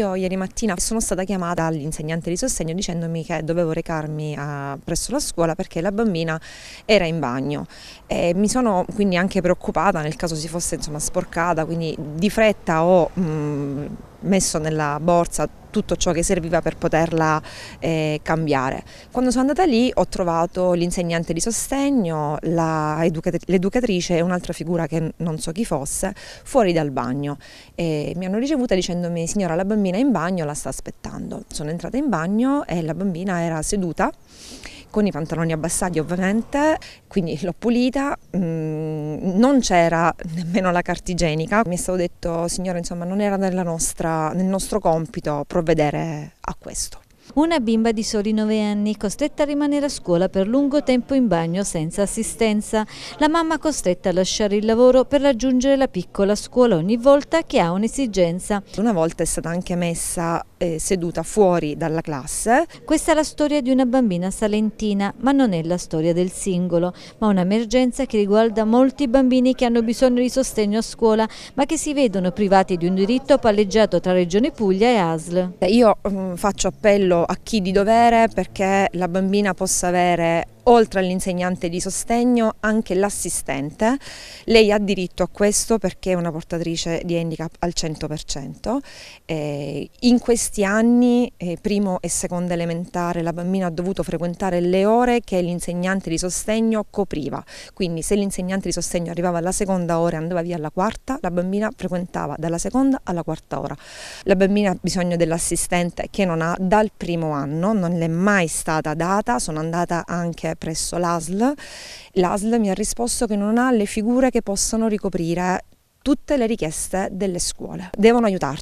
Io ieri mattina sono stata chiamata all'insegnante di sostegno dicendomi che dovevo recarmi a, presso la scuola perché la bambina era in bagno e mi sono quindi anche preoccupata nel caso si fosse insomma, sporcata, quindi di fretta ho mh, mhmm, messo nella borsa tutto ciò che serviva per poterla eh, cambiare. Quando sono andata lì ho trovato l'insegnante di sostegno, l'educatrice e un'altra figura che non so chi fosse, fuori dal bagno. E mi hanno ricevuta dicendomi signora la bambina è in bagno, la sta aspettando. Sono entrata in bagno e la bambina era seduta con i pantaloni abbassati ovviamente, quindi l'ho pulita, mm, non c'era nemmeno la carta igienica, mi è stato detto signora insomma non era nella nostra, nel nostro compito provvedere a questo. Una bimba di soli 9 anni costretta a rimanere a scuola per lungo tempo in bagno senza assistenza. La mamma costretta a lasciare il lavoro per raggiungere la piccola scuola ogni volta che ha un'esigenza. Una volta è stata anche messa eh, seduta fuori dalla classe. Questa è la storia di una bambina salentina, ma non è la storia del singolo, ma un'emergenza che riguarda molti bambini che hanno bisogno di sostegno a scuola, ma che si vedono privati di un diritto palleggiato tra Regione Puglia e ASL. Io mh, mm, faccio appello a chi di dovere perché la bambina possa avere oltre all'insegnante di sostegno anche l'assistente, lei ha diritto a questo perché è una portatrice di handicap al 100%. Eh, in questi anni, eh, primo e seconda elementare, la bambina ha dovuto frequentare le ore che l'insegnante di sostegno copriva, quindi se l'insegnante di sostegno arrivava alla seconda ora e andava via alla quarta, la bambina frequentava dalla seconda alla quarta ora. La bambina ha bisogno dell'assistente che non ha dal primo anno, non le è mai stata data, sono andata anche presso l'ASL. L'ASL mi ha risposto che non ha le figure che possano ricoprire tutte le richieste delle scuole. Devono aiutarci.